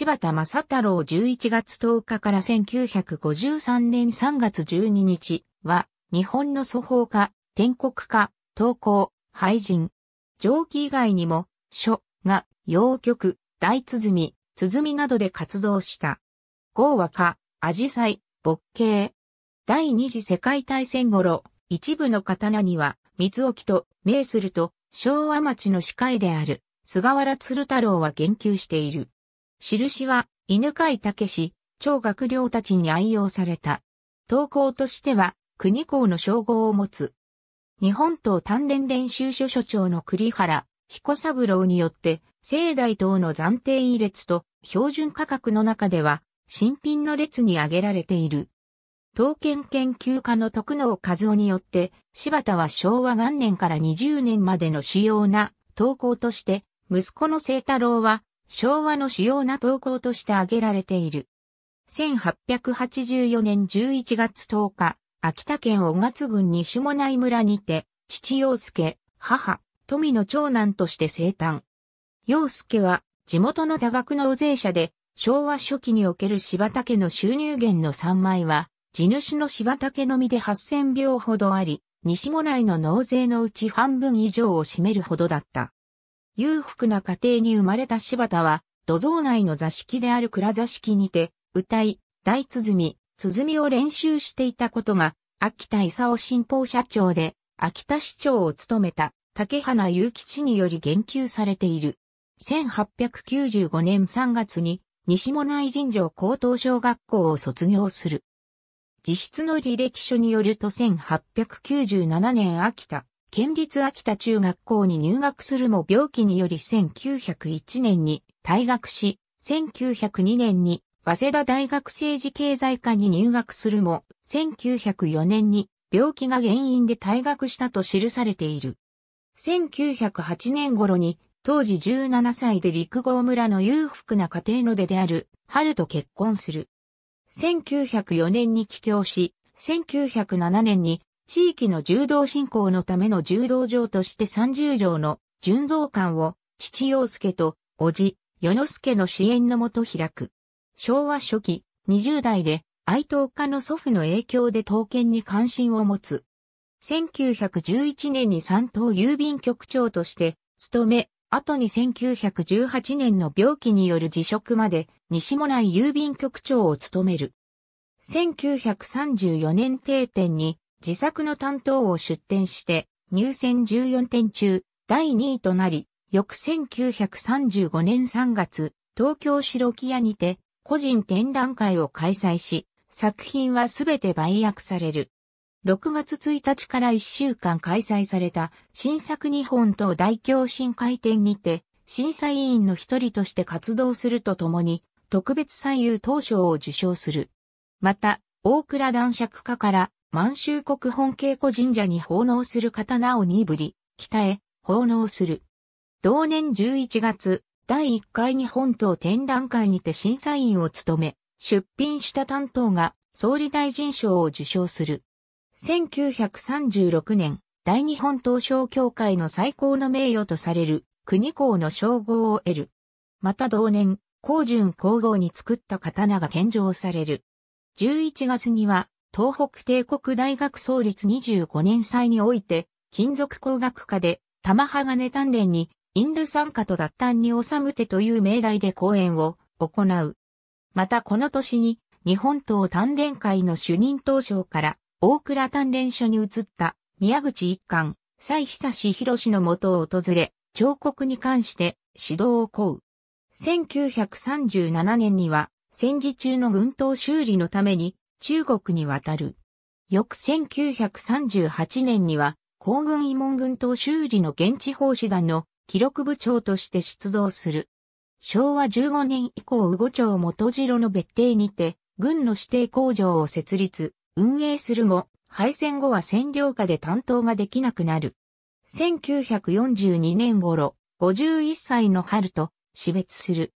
柴田正太郎11月10日から1953年3月12日は、日本の祖法家、天国家、投稿、廃人。上記以外にも、書、が、洋曲、大鼓、鼓などで活動した。豪和化、紫陽花、勃景。第二次世界大戦頃、一部の刀には、水置と、名すると、昭和町の司会である、菅原鶴太郎は言及している。印は、犬飼武氏、超学僚たちに愛用された。投稿としては、国校の称号を持つ。日本党鍛錬練習所所長の栗原、彦三郎によって、聖大党の暫定位列と標準価格の中では、新品の列に挙げられている。刀剣研究家の徳能和夫によって、柴田は昭和元年から20年までの主要な投稿として、息子の聖太郎は昭和の主要な投稿として挙げられている。1884年11月10日、秋田県小勝郡西下内村にて、父陽介、母、富の長男として生誕。陽介は、地元の多額の税者で、昭和初期における柴田家の収入源の3枚は、地主の柴田家のみで8000票ほどあり、西もいの納税のうち半分以上を占めるほどだった。裕福な家庭に生まれた柴田は、土蔵内の座敷である蔵座敷にて、歌い、大鼓、鼓を練習していたことが、秋田勲新報社長で、秋田市長を務めた、竹花祐吉により言及されている。1895年3月に、西も内神城高等小学校を卒業する。自筆の履歴書によると1897年秋田、県立秋田中学校に入学するも病気により1901年に退学し、1902年に早稲田大学政治経済科に入学するも、1904年に病気が原因で退学したと記されている。1908年頃に、当時17歳で陸郷村の裕福な家庭の出である、春と結婚する。1904年に帰郷し、1907年に地域の柔道振興のための柔道場として30条の柔道館を父洋介と叔父、与之助の支援のもと開く。昭和初期、20代で愛東家の祖父の影響で刀剣に関心を持つ。1911年に三島郵便局長として務め、後に1918年の病気による辞職まで西もない郵便局長を務める。1934年定点に自作の担当を出展して、入選14点中、第2位となり、翌1935年3月、東京白木屋にて、個人展覧会を開催し、作品はすべて売約される。6月1日から1週間開催された新作日本と大京新会展にて、審査委員の一人として活動するとともに、特別最優等賞を受賞する。また、大倉男爵家から満州国本稽古神社に奉納する刀を鈍り、北へ奉納する。同年11月、第1回日本刀展覧会にて審査員を務め、出品した担当が総理大臣賞を受賞する。1936年、大日本刀商協会の最高の名誉とされる国公の称号を得る。また同年、高順皇后に作った刀が献上される。11月には東北帝国大学創立25年祭において、金属工学科で、玉鋼鍛錬に、インル参加と脱端に収む手という命題で講演を行う。またこの年に、日本党鍛錬会の主任当初から、大倉鍛錬所に移った、宮口一貫、蔡久志博の元を訪れ、彫刻に関して指導を請う。1937年には、戦時中の軍刀修理のために、中国に渡る。翌1938年には、皇軍慰問軍等修理の現地奉仕団の記録部長として出動する。昭和15年以降、五町元城の別邸にて、軍の指定工場を設立、運営するも、敗戦後は占領下で担当ができなくなる。1942年頃、51歳の春と死別する。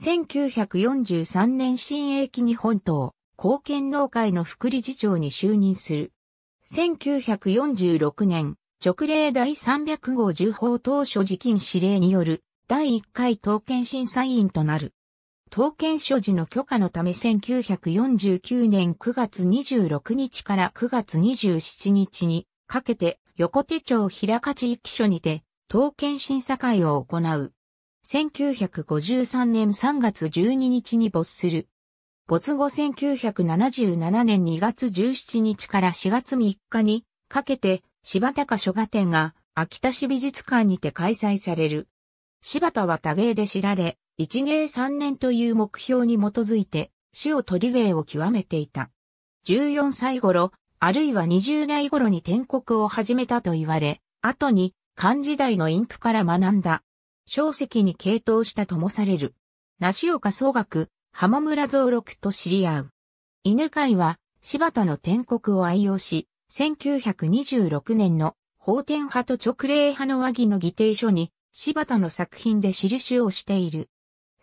1943年新駅記に本島、貢献農会の副理事長に就任する。1946年、直令第300号重宝法当初時金指令による第1回統研審査委員となる。統研所持の許可のため1949年9月26日から9月27日にかけて横手町平勝一期所にて統研審査会を行う。1953年3月12日に没する没後1977年2月17日から4月3日にかけて柴高書画展が秋田市美術館にて開催される。柴田は多芸で知られ、一芸三年という目標に基づいて、死を取り芸を極めていた。14歳頃、あるいは20代頃に転国を始めたと言われ、後に漢時代の陰譜から学んだ。小石に傾倒したともされる。梨岡総学、浜村蔵六と知り合う。犬飼は柴田の天国を愛用し、1926年の法典派と直令派の和議の議定書に柴田の作品で印をしている。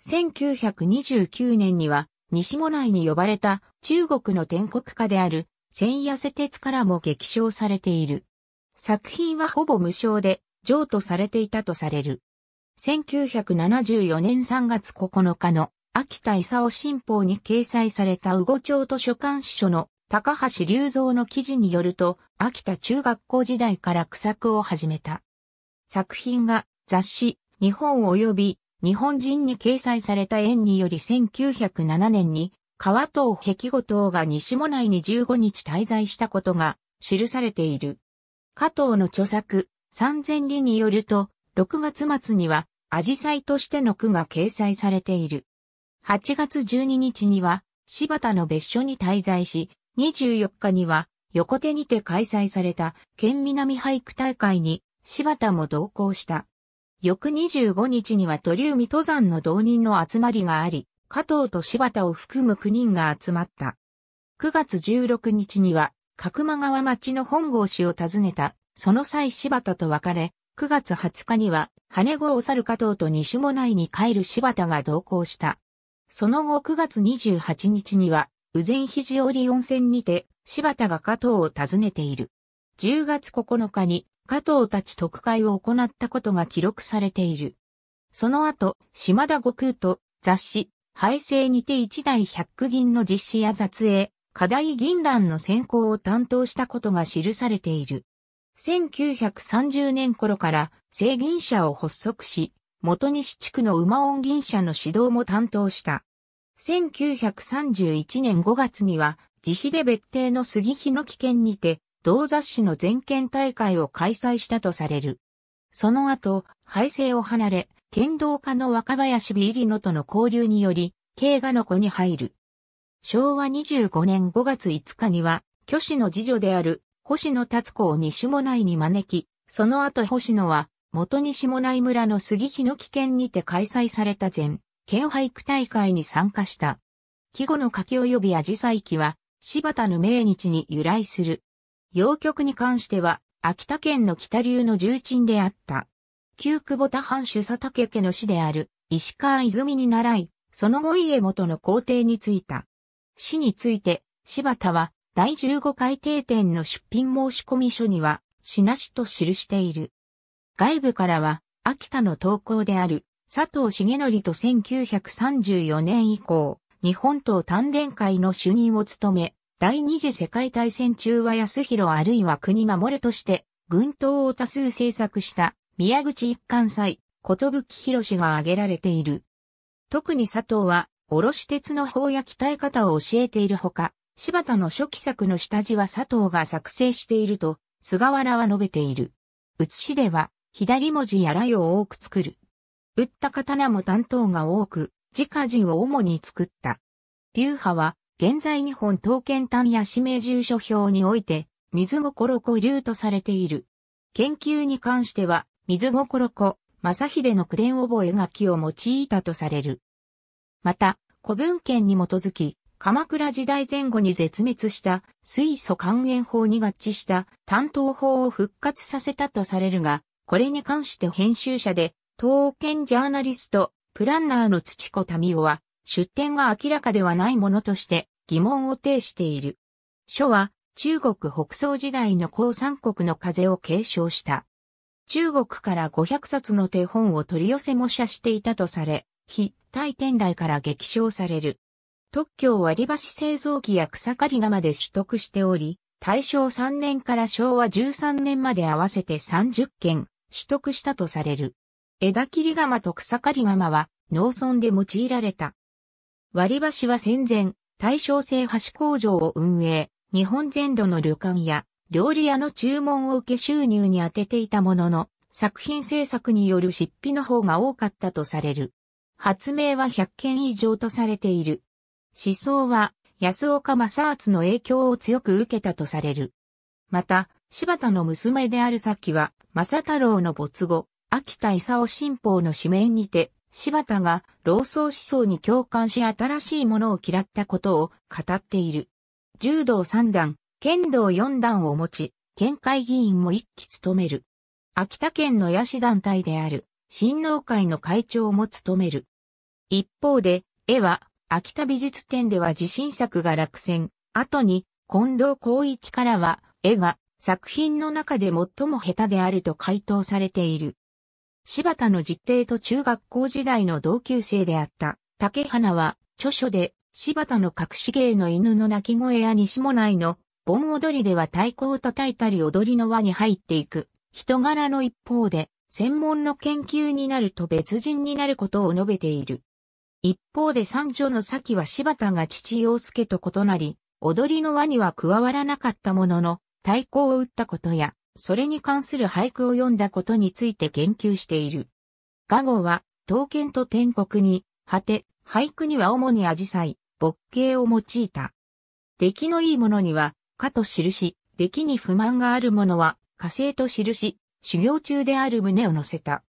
1929年には西も内に呼ばれた中国の天国家である千夜瀬鉄からも激賞されている。作品はほぼ無償で譲渡されていたとされる。1974年3月9日の秋田勲新報に掲載された魚町図書館司書の高橋隆三の記事によると、秋田中学校時代から苦作を始めた。作品が雑誌、日本及び日本人に掲載された縁により1907年に川藤壁後島が西も内に15日滞在したことが記されている。加藤の著作、三千里によると、6月末には、アジサイとしての句が掲載されている。8月12日には柴田の別所に滞在し、24日には横手にて開催された県南俳句大会に柴田も同行した。翌25日には鳥海登山の同人の集まりがあり、加藤と柴田を含む9人が集まった。9月16日には、角間川町の本郷氏を訪ねた、その際柴田と別れ、9月20日には、羽子を去る加藤と西も内に帰る柴田が同行した。その後9月28日には、宇前肘折温泉にて、柴田が加藤を訪ねている。10月9日に加藤たち特会を行ったことが記録されている。その後、島田悟空と雑誌、廃生にて一代百銀の実施や雑影、課題銀蘭の選考を担当したことが記されている。1930年頃から制銀社を発足し、元西地区の馬音銀社の指導も担当した。1931年5月には、自費で別邸の杉日の危険にて、同雑誌の全県大会を開催したとされる。その後、廃政を離れ、剣道家の若林美入野との交流により、慶賀の子に入る。昭和25年5月5日には、虚子の次女である、星野達子を西も内に招き、その後星野は元西もない村の杉日の危険にて開催された全県俳句大会に参加した。季語の書き及びアジサイ記は、柴田の命日に由来する。洋曲に関しては、秋田県の北流の重鎮であった。旧久保田藩主佐竹家の死である、石川泉に習い、その後家元の皇帝に就いた。死について、柴田は、第15回定点の出品申込書には、しなしと記している。外部からは、秋田の投稿である佐藤茂則と1934年以降、日本党単連会の主任を務め、第二次世界大戦中は安弘あるいは国守として、軍党を多数制作した宮口一貫祭、ことぶき博士が挙げられている。特に佐藤は、おろし鉄の砲や鍛え方を教えているほか、柴田の初期作の下地は佐藤が作成していると、菅原は述べている。写しでは、左文字やよを多く作る。打った刀も担当が多く、自家人を主に作った。流派は、現在日本刀剣単や氏名住所表において、水心子流とされている。研究に関しては、水心子、正秀の句伝覚書を用いたとされる。また、古文献に基づき、鎌倉時代前後に絶滅した水素還元法に合致した担当法を復活させたとされるが、これに関して編集者で、東県ジャーナリスト、プランナーの土子民夫は、出典が明らかではないものとして疑問を呈している。書は、中国北宋時代の高三国の風を継承した。中国から500冊の手本を取り寄せ模写していたとされ、非大天来から激賞される。特許を割り箸製造機や草刈り釜で取得しており、大正3年から昭和13年まで合わせて30件、取得したとされる。枝切り釜と草刈り釜は農村で用いられた。割り箸は戦前、大正製箸工場を運営、日本全土の旅館や料理屋の注文を受け収入に充てていたものの、作品制作による出費の方が多かったとされる。発明は100件以上とされている。思想は安岡正厚の影響を強く受けたとされる。また、柴田の娘である先は、正太郎の没後、秋田勲新法の指名にて、柴田が老僧思想に共感し新しいものを嫌ったことを語っている。柔道三段、剣道四段を持ち、県会議員も一期務める。秋田県の野市団体である、新農会の会長も務める。一方で、絵は、秋田美術展では自信作が落選。後に、近藤光一からは、絵が、作品の中で最も下手であると回答されている。柴田の実弟と中学校時代の同級生であった竹花は著書で柴田の隠し芸の犬の鳴き声や西もないの盆踊りでは太鼓を叩いたり踊りの輪に入っていく人柄の一方で専門の研究になると別人になることを述べている。一方で三女の先は柴田が父洋介と異なり、踊りの輪には加わらなかったものの、対抗を打ったことや、それに関する俳句を読んだことについて研究している。画語は、刀剣と天国に、果て、俳句には主にアジサイ、勃景を用いた。出来のいいものには、かと記し、出来に不満があるものは、火星と記し、修行中である旨を載せた。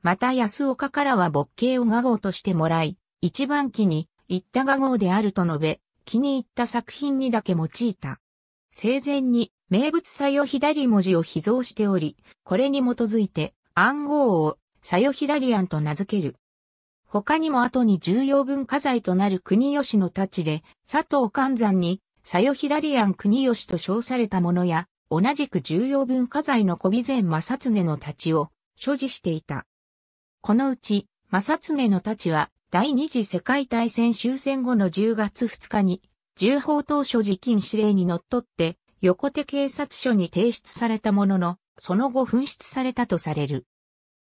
また安岡からは勃景を画号としてもらい、一番気に、行った画号であると述べ、気に入った作品にだけ用いた。生前に名物左右左文字を秘蔵しており、これに基づいて暗号を左右左案と名付ける。他にも後に重要文化財となる国吉の太刀で、佐藤勘山に左右左案国吉と称されたものや、同じく重要文化財の小備前正常の太刀を所持していた。このうち、正常の太刀は、第二次世界大戦終戦後の10月2日に、重宝当初時禁指令にのっとって、横手警察署に提出されたものの、その後紛失されたとされる。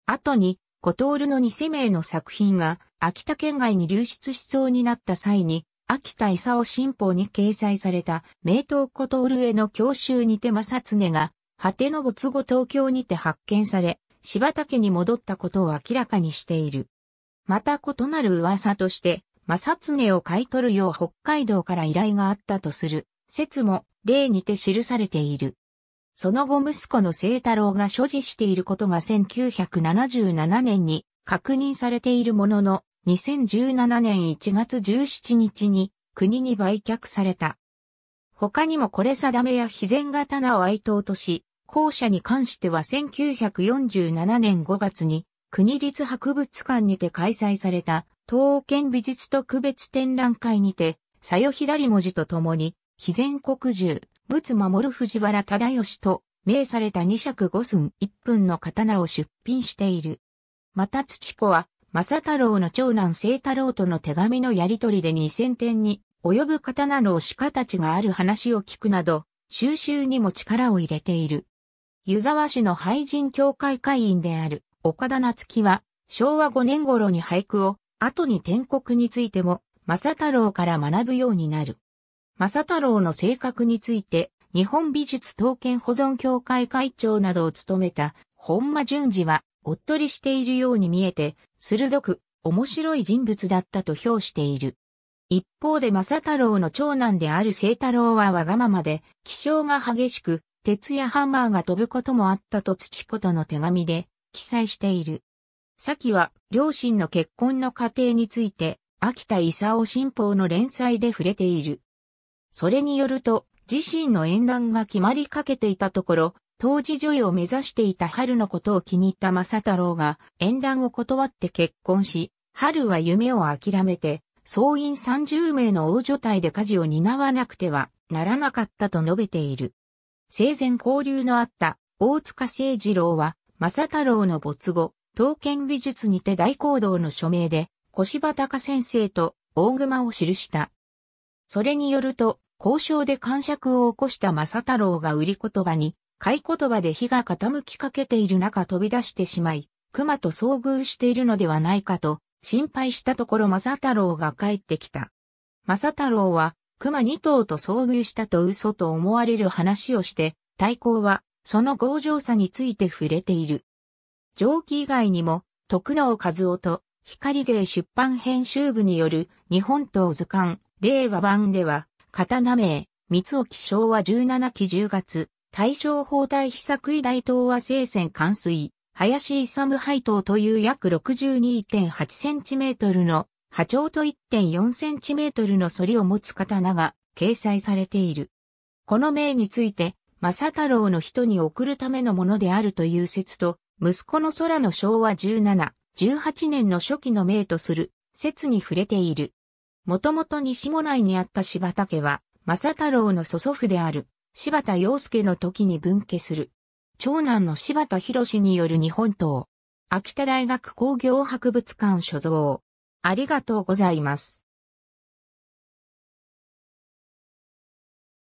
後に、コトールの偽名の作品が秋田県外に流出しそうになった際に、秋田勲新報に掲載された名刀コトールへの教習にて正常が、果ての没後東京にて発見され、柴田家に戻ったことを明らかにしている。また異なる噂として、正常を買い取るよう北海道から依頼があったとする説も例にて記されている。その後息子の聖太郎が所持していることが1977年に確認されているものの、2017年1月17日に国に売却された。他にもこれ定めや非善刀を哀悼とし、校舎に関しては1947年5月に国立博物館にて開催された東剣美術特別展覧会にて、左右左文字とともに肥前国獣、仏守藤原忠義と、名された二尺五寸一分の刀を出品している。また土子は、正太郎の長男清太郎との手紙のやり取りで2000点に及ぶ刀の鹿たちがある話を聞くなど、収集にも力を入れている。湯沢市の廃人協会会員である岡田夏樹は、昭和5年頃に俳句を、後に天国についても、正太郎から学ぶようになる。正太郎の性格について、日本美術刀剣保存協会会長などを務めた本間淳二は、おっとりしているように見えて、鋭く、面白い人物だったと評している。一方で正太郎の長男である清太郎はわがままで、気性が激しく、鉄やハンマーが飛ぶこともあったと土子との手紙で記載している。先は両親の結婚の過程について、秋田勲新報の連載で触れている。それによると、自身の縁談が決まりかけていたところ、当時女優を目指していた春のことを気に入った正太郎が、縁談を断って結婚し、春は夢を諦めて、総員30名の大所帯で家事を担わなくてはならなかったと述べている。生前交流のあった大塚聖二郎は、正太郎の没後、刀剣美術にて大行動の署名で、小柴隆先生と大熊を記した。それによると、交渉で感触を起こした正太郎が売り言葉に、買い言葉で火が傾きかけている中飛び出してしまい、熊と遭遇しているのではないかと心配したところ正太郎が帰ってきた。正太郎は熊2頭と遭遇したと嘘と思われる話をして、対抗はその強情さについて触れている。上記以外にも、徳能和夫と光芸出版編集部による日本刀図鑑令和版では、刀名、三沖昭和17期10月、大正法大被作医大東亜聖戦冠水、林勇配当という約 62.8cm の波長と 1.4cm の反りを持つ刀が掲載されている。この銘について、正太郎の人に送るためのものであるという説と、息子の空の昭和17、18年の初期の銘とする説に触れている。もともと西も内にあった柴田家は、正太郎の祖祖父である、柴田洋介の時に分家する。長男の柴田博による日本刀。秋田大学工業博物館所蔵。ありがとうございます。